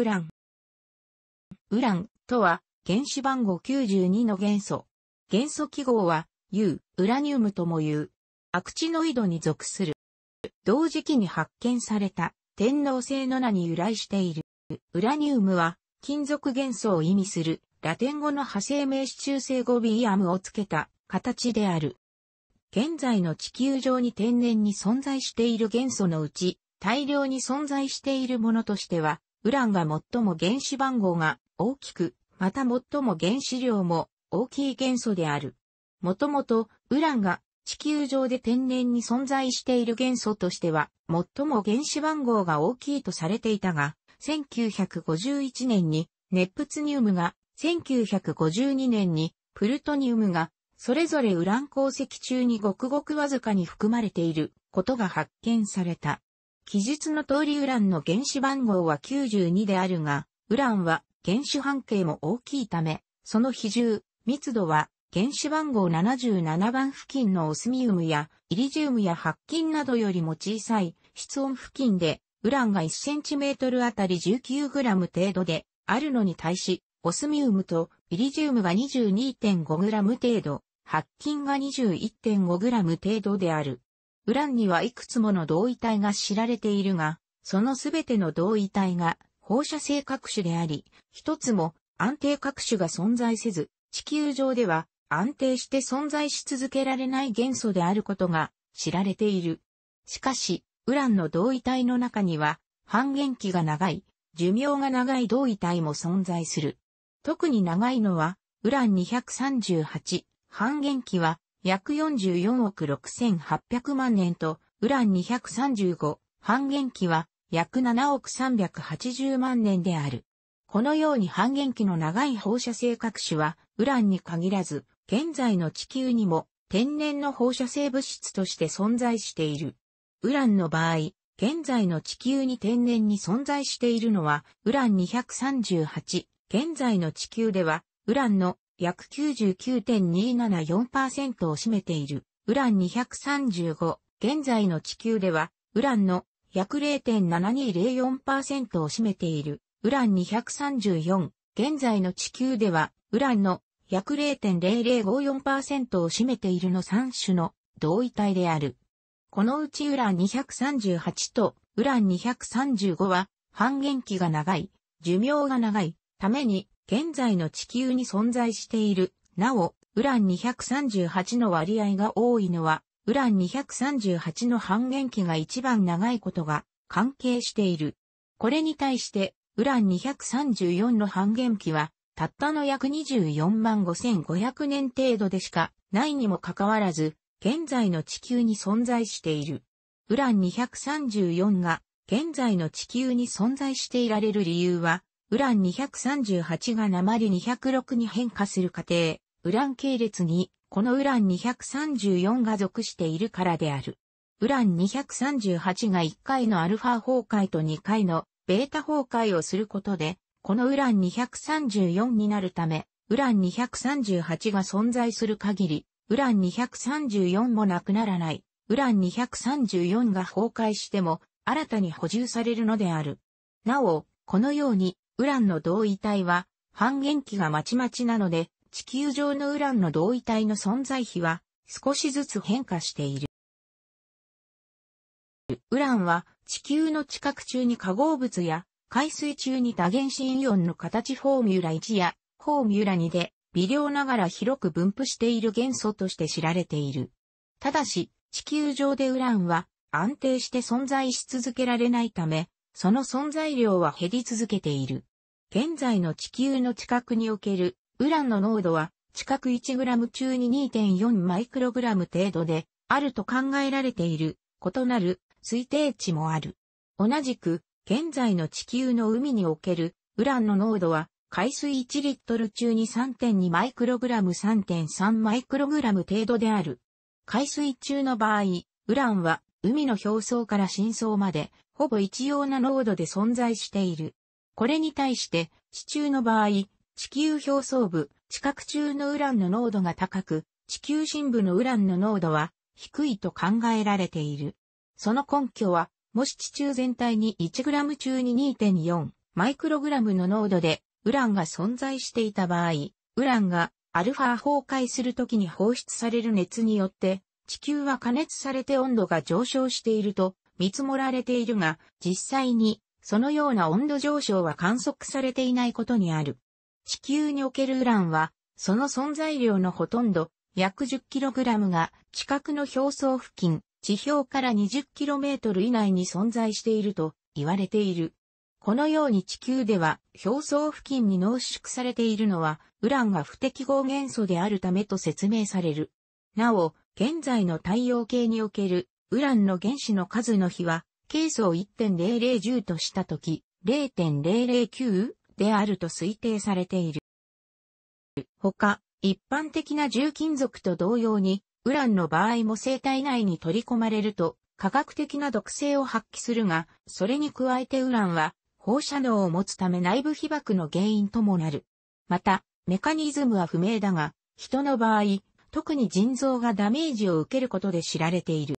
ウラン。ウランとは原子番号92の元素。元素記号は U、ウラニウムとも言う。アクチノイドに属する。同時期に発見された天皇星の名に由来している。ウラニウムは金属元素を意味するラテン語の派生名詞中性語ビーアムをつけた形である。現在の地球上に天然に存在している元素のうち、大量に存在しているものとしては、ウランが最も原子番号が大きく、また最も原子量も大きい元素である。もともと、ウランが地球上で天然に存在している元素としては、最も原子番号が大きいとされていたが、1951年にネプツニウムが、1952年にプルトニウムが、それぞれウラン鉱石中にごくごくわずかに含まれていることが発見された。記述の通りウランの原子番号は92であるが、ウランは原子半径も大きいため、その比重、密度は原子番号77番付近のオスミウムやイリジウムや白金などよりも小さい室温付近で、ウランが 1cm あたり 19g 程度であるのに対し、オスミウムとイリジウムが 22.5g 程度、白金が 21.5g 程度である。ウランにはいくつもの同位体が知られているが、そのすべての同位体が放射性核種であり、一つも安定核種が存在せず、地球上では安定して存在し続けられない元素であることが知られている。しかし、ウランの同位体の中には、半減期が長い、寿命が長い同位体も存在する。特に長いのは、ウラン238、半減期は約44億6800万年と、ウラン235、半減期は約7億380万年である。このように半減期の長い放射性核種は、ウランに限らず、現在の地球にも天然の放射性物質として存在している。ウランの場合、現在の地球に天然に存在しているのは、ウラン238。現在の地球では、ウランの約99.274%を占めている、ウラン235。現在の地球では、ウランの約0.7204%を占めている、ウラン234。現在の地球では、ウランの約0.0054%を占めているの3種の同位体である。このうちウラン238とウラン235は半減期が長い、寿命が長いために現在の地球に存在している。なお、ウラン238の割合が多いのは、ウラン238の半減期が一番長いことが関係している。これに対して、ウラン234の半減期は、たったの約24万5500年程度でしかないにもかかわらず、現在の地球に存在している。ウラン234が現在の地球に存在していられる理由は、ウラン238が鉛206に変化する過程、ウラン系列に、このウラン234が属しているからである。ウラン238が1回のアルファ崩壊と2回のベータ崩壊をすることで、このウラン234になるため、ウラン238が存在する限り、ウラン234もなくならない。ウラン234が崩壊しても、新たに補充されるのである。なお、このように、ウランの同位体は、半減期がまちまちなので、地球上のウランの同位体の存在比は、少しずつ変化している。ウランは、地球の地殻中に化合物や、海水中に多原子イオンの形フォーミュラ1や、フォーミュラ2で、微量ながら広く分布している元素として知られている。ただし、地球上でウランは安定して存在し続けられないため、その存在量は減り続けている。現在の地球の地殻におけるウランの濃度は地殻 1g 中に2.4マイクログラム程度であると考えられている異なる推定値もある。同じく現在の地球の海におけるウランの濃度は海水1リットル中に3.2マイクログラム3.3マイクログラム程度である。海水中の場合、ウランは海の表層から深層までほぼ一様な濃度で存在している。これに対して、地中の場合、地球表層部、地殻中のウランの濃度が高く、地球深部のウランの濃度は低いと考えられている。その根拠は、もし地中全体に 1g 中に2.4マイクログラムの濃度でウランが存在していた場合、ウランがアルファ崩壊するときに放出される熱によって、地球は加熱されて温度が上昇していると見積もられているが、実際にそのような温度上昇は観測されていないことにある。地球におけるウランは、その存在量のほとんど、約 10kg が地殻の表層付近、地表から 20km 以内に存在していると言われている。このように地球では表層付近に濃縮されているのはウランが不適合元素であるためと説明される。なお、現在の太陽系におけるウランの原子の数の比は、ケースを1.0010としたとき、0.009? であると推定されている。他、一般的な重金属と同様に、ウランの場合も生体内に取り込まれると、科学的な毒性を発揮するが、それに加えてウランは、放射能を持つため内部被曝の原因ともなる。また、メカニズムは不明だが、人の場合、特に腎臓がダメージを受けることで知られている。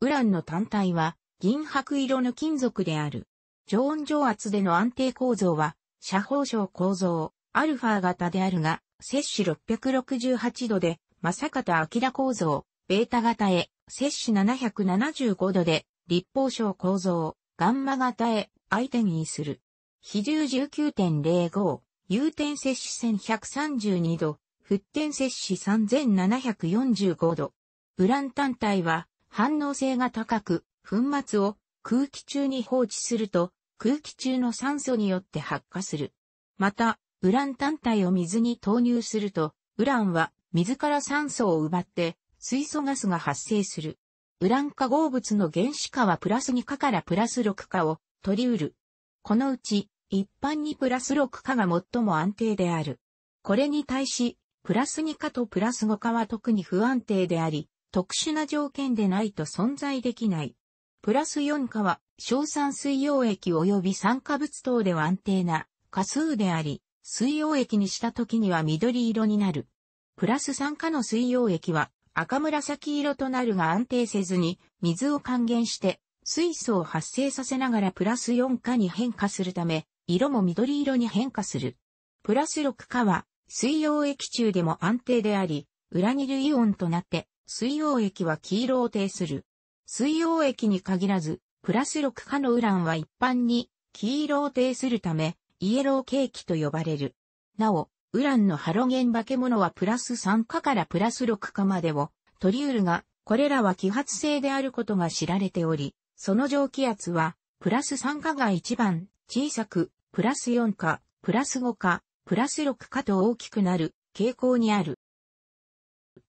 ウランの単体は銀白色の金属である。常温常圧での安定構造は、射方症構造、アルファ型であるが、摂氏668度で、正方明構造、ベータ型へ、摂氏775度で、立方症構造、ガンマ型へ、相手にする。比重19.05、有点摂氏1132度、沸点摂氏3745度。ウラン単体は、反応性が高く、粉末を空気中に放置すると、空気中の酸素によって発火する。また、ウラン単体を水に投入すると、ウランは水から酸素を奪って水素ガスが発生する。ウラン化合物の原子化はプラス2化からプラス6化を取り得る。このうち一般にプラス6化が最も安定である。これに対し、プラス2化とプラス5化は特に不安定であり、特殊な条件でないと存在できない。プラス4価は、硝酸水溶液及び酸化物等では安定な価数であり、水溶液にした時には緑色になる。プラス酸化の水溶液は赤紫色となるが安定せずに水を還元して水素を発生させながらプラス4価に変化するため色も緑色に変化する。プラス6価は水溶液中でも安定であり、裏切るイオンとなって水溶液は黄色を呈する。水溶液に限らず、プラス6化のウランは一般に黄色を呈するため、イエローケーキと呼ばれる。なお、ウランのハロゲン化け物はプラス3化からプラス6化までを取り得るが、これらは揮発性であることが知られており、その蒸気圧は、プラス3化が1番、小さく、プラス4化、プラス5化、プラス6化と大きくなる傾向にある。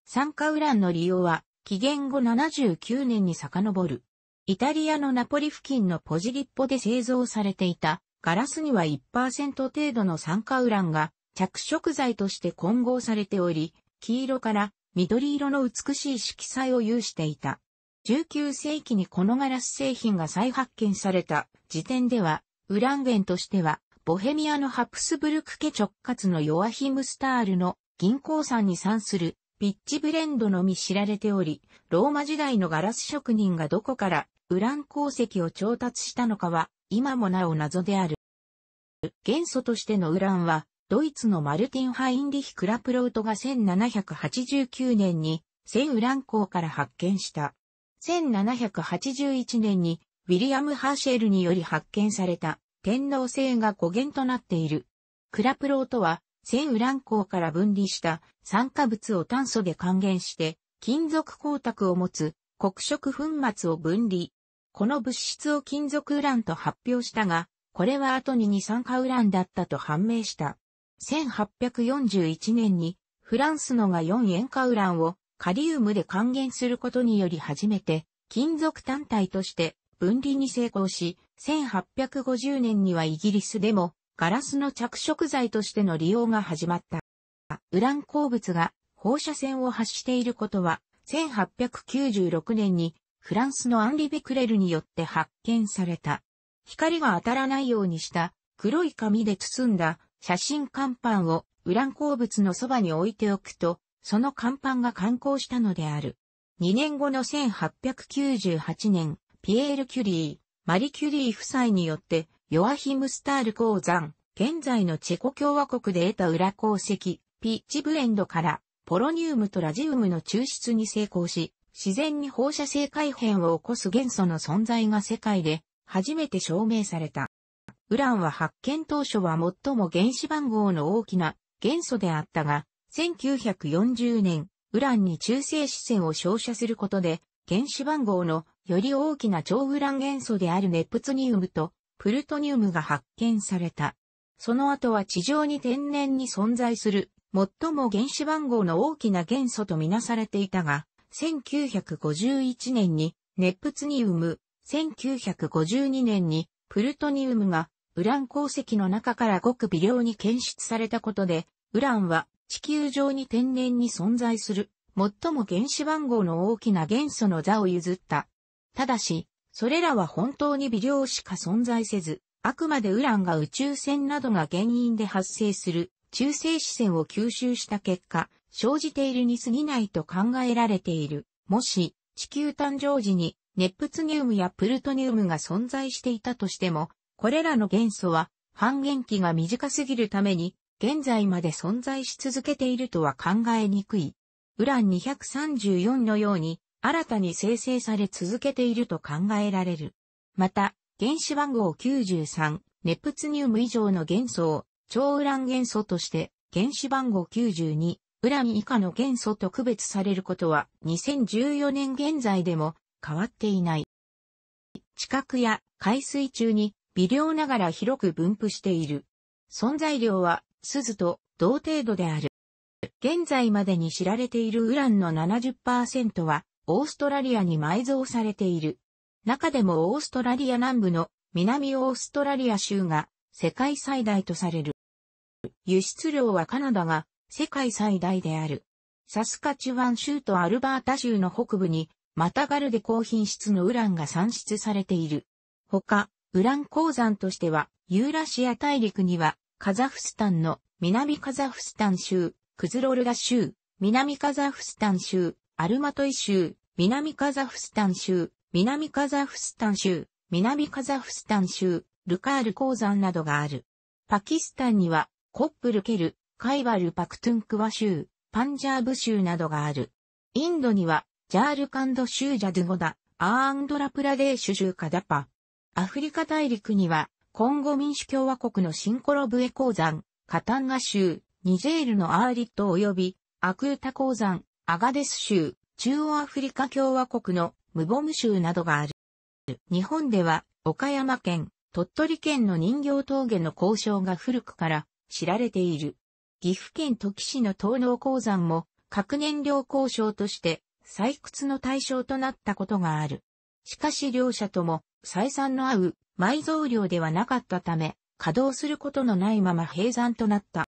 酸化ウランの利用は、紀元後79年に遡る。イタリアのナポリ付近のポジリッポで製造されていたガラスには1%程度の酸化ウランが着色剤として混合されており、黄色から緑色の美しい色彩を有していた。19世紀にこのガラス製品が再発見された時点では、ウラン源としては、ボヘミアのハプスブルク家直轄のヨアヒムスタールの銀行山に産するピッチブレンドのみ知られており、ローマ時代のガラス職人がどこからウラン鉱石を調達したのかは、今もなお謎である。元素としてのウランは、ドイツのマルティン・ハインリヒ・クラプロートが1789年に、セウラン鉱から発見した。1781年に、ウィリアム・ハーシェルにより発見された、天皇星が語源となっている。クラプロートは、線ウラン鉱から分離した酸化物を炭素で還元して、金属光沢を持つ黒色粉末を分離。この物質を金属ウランと発表したが、これは後に二酸化ウランだったと判明した。1841年にフランスのが4塩化ウランをカリウムで還元することにより初めて金属単体として分離に成功し、1850年にはイギリスでもガラスの着色剤としての利用が始まった。ウラン鉱物が放射線を発していることは、1896年にフランスのアンリ・ベクレルによって発見された。光が当たらないようにした黒い紙で包んだ写真看板をウラン鉱物のそばに置いておくと、その看板が観光したのである。2年後の1898年、ピエール・キュリー、マリ・キュリー夫妻によってヨアヒム・スタール鉱山、現在のチェコ共和国で得た裏鉱石、ピッチブエンドから、ポロニウムとラジウムの抽出に成功し、自然に放射性改変を起こす元素の存在が世界で初めて証明された。ウランは発見当初は最も原子番号の大きな元素であったが、1940年、ウランに中性子線を照射することで、原子番号のより大きな超ウラン元素であるネプツニウムとプルトニウムが発見された。その後は地上に天然に存在する、最も原子番号の大きな元素とみなされていたが、1951年にネプツニウム、1952年にプルトニウムがウラン鉱石の中からごく微量に検出されたことで、ウランは地球上に天然に存在する最も原子番号の大きな元素の座を譲った。ただし、それらは本当に微量しか存在せず、あくまでウランが宇宙船などが原因で発生する中性子線を吸収した結果、生じているに過ぎないと考えられている。もし、地球誕生時にネプツニウムやプルトニウムが存在していたとしても、これらの元素は半減期が短すぎるために、現在まで存在し続けているとは考えにくい。ウラン234のように、新たに生成され続けていると考えられる。また、原子番号93、ネプツニウム以上の元素を超ウラン元素として原子番号92、ウラン以下の元素と区別されることは2014年現在でも変わっていない。地殻や海水中に微量ながら広く分布している。存在量は鈴と同程度である。現在までに知られているウランの70%はオーストラリアに埋蔵されている。中でもオーストラリア南部の南オーストラリア州が世界最大とされる。輸出量はカナダが世界最大である。サスカチワン州とアルバータ州の北部にまたがるで高品質のウランが産出されている。他、ウラン鉱山としてはユーラシア大陸にはカザフスタンの南カザフスタン州、クズロルガ州、南カザフスタン州、アルマトイ州、南カザフスタン州、南カザフスタン州、南カザフスタン州、ルカール鉱山などがある。パキスタンには、コップルケル、カイバルパクトゥンクワ州、パンジャーブ州などがある。インドには、ジャールカンド州ジャドゥゴダ、アーンドラプラデーシュ州カダパ。アフリカ大陸には、コンゴ民主共和国のシンコロブエ鉱山、カタンガ州、ニジェールのアーリット及び、アクータ鉱山、アガデス州、中央アフリカ共和国のムボム州などがある。日本では、岡山県、鳥取県の人形峠の交渉が古くから知られている。岐阜県時市の東農鉱山も核燃料交渉として採掘の対象となったことがある。しかし両者とも採算の合う埋蔵量ではなかったため、稼働することのないまま閉山となった。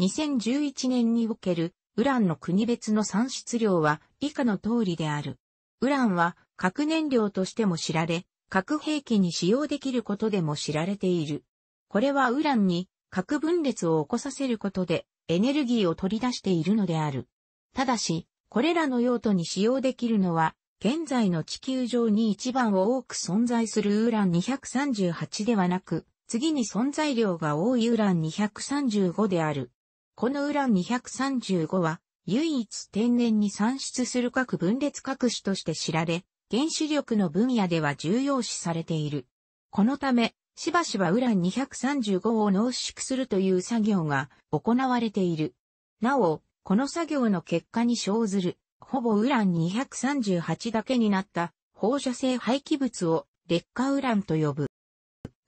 2011年におけるウランの国別の産出量は以下の通りである。ウランは核燃料としても知られ、核兵器に使用できることでも知られている。これはウランに核分裂を起こさせることでエネルギーを取り出しているのである。ただし、これらの用途に使用できるのは、現在の地球上に一番多く存在するウラン238ではなく、次に存在量が多いウラン235である。このウラン235は、唯一天然に産出する核分裂核種として知られ、原子力の分野では重要視されている。このため、しばしばウラン235を濃縮するという作業が行われている。なお、この作業の結果に生ずる、ほぼウラン238だけになった放射性廃棄物を劣化ウランと呼ぶ。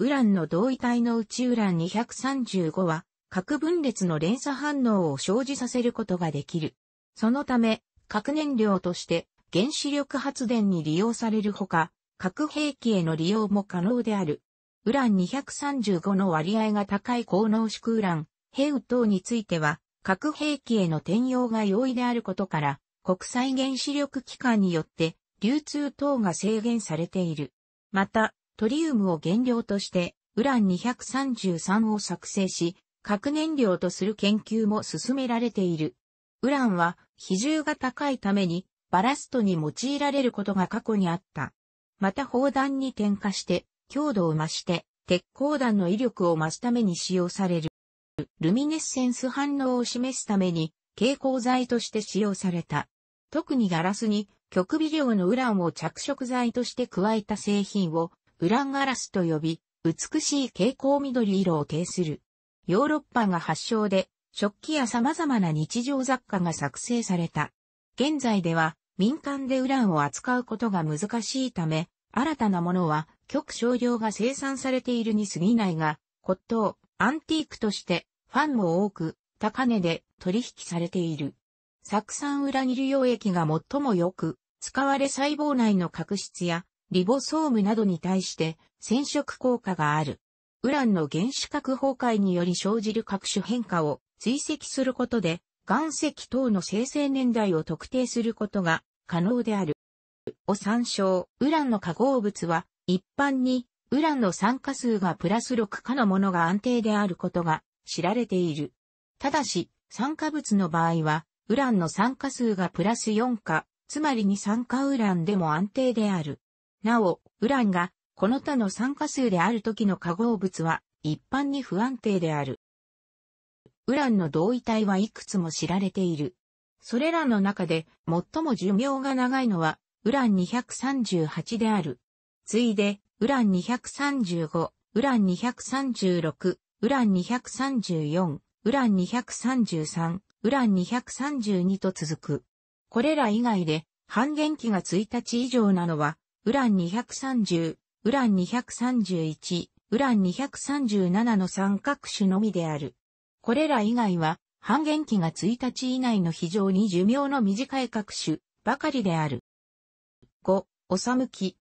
ウランの同位体のうちウラン235は核分裂の連鎖反応を生じさせることができる。そのため、核燃料として原子力発電に利用されるほか、核兵器への利用も可能である。ウラン235の割合が高い高濃縮ウラン、ヘウ等については、核兵器への転用が容易であることから、国際原子力機関によって流通等が制限されている。また、トリウムを原料として、ウラン233を作成し、核燃料とする研究も進められている。ウランは比重が高いためにバラストに用いられることが過去にあった。また砲弾に点火して強度を増して鉄鋼弾の威力を増すために使用される。ルミネッセンス反応を示すために蛍光剤として使用された。特にガラスに極微量のウランを着色剤として加えた製品をウランガラスと呼び、美しい蛍光緑色を呈する。ヨーロッパが発祥で、食器や様々な日常雑貨が作成された。現在では民間でウランを扱うことが難しいため、新たなものは極少量が生産されているに過ぎないが、骨董、アンティークとしてファンも多く、高値で取引されている。酢酸ウラニル溶液が最もよく、使われ細胞内の角質やリボソームなどに対して染色効果がある。ウランの原子核崩壊により生じる各種変化を追跡することで、岩石等の生成年代を特定することが可能である。を参照、ウランの化合物は、一般に、ウランの酸化数がプラス6かのものが安定であることが知られている。ただし、酸化物の場合は、ウランの酸化数がプラス4か、つまり二酸化ウランでも安定である。なお、ウランがこの他の酸化数である時の化合物は一般に不安定である。ウランの同位体はいくつも知られている。それらの中で最も寿命が長いのはウラン238である。次いでウラン235、ウラン236、ウラン234、ウラン233、ウラン232と続く。これら以外で半減期が1日以上なのはウラン230、ウラン231、ウラン237の三角種のみである。これら以外は、半減期が1日以内の非常に寿命の短い各種ばかりである。5、おさむき、